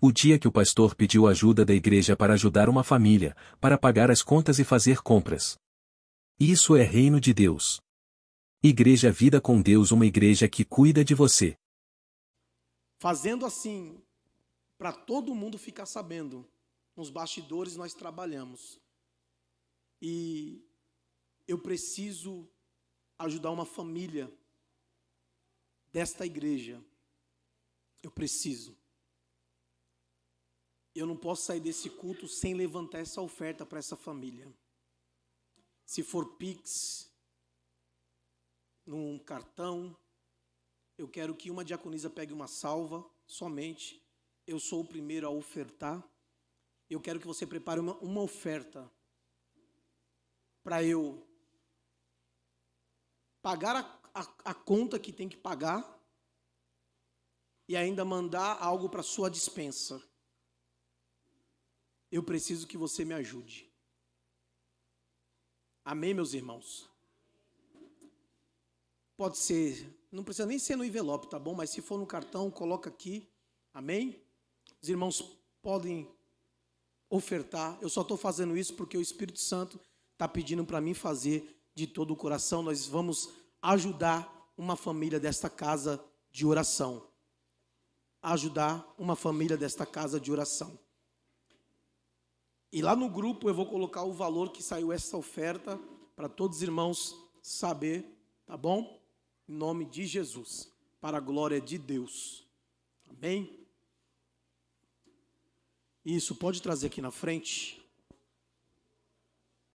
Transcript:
O dia que o pastor pediu ajuda da igreja para ajudar uma família, para pagar as contas e fazer compras. Isso é reino de Deus. Igreja Vida com Deus, uma igreja que cuida de você. Fazendo assim, para todo mundo ficar sabendo, nos bastidores nós trabalhamos. E eu preciso ajudar uma família desta igreja. Eu preciso. Eu não posso sair desse culto sem levantar essa oferta para essa família. Se for Pix, num cartão, eu quero que uma diaconisa pegue uma salva somente. Eu sou o primeiro a ofertar. Eu quero que você prepare uma, uma oferta para eu pagar a, a, a, conta que tem que pagar e ainda mandar algo para sua dispensa. Eu preciso que você me ajude. Amém, meus irmãos? Pode ser, não precisa nem ser no envelope, tá bom? Mas se for no cartão, coloca aqui. Amém? Os irmãos podem ofertar. Eu só estou fazendo isso porque o Espírito Santo está pedindo para mim fazer de todo o coração. Nós vamos ajudar uma família desta casa de oração. Ajudar uma família desta casa de oração. E lá no grupo eu vou colocar o valor que saiu essa oferta para todos os irmãos saber, tá bom? Em nome de Jesus, para a glória de Deus. Amém? Isso, pode trazer aqui na frente.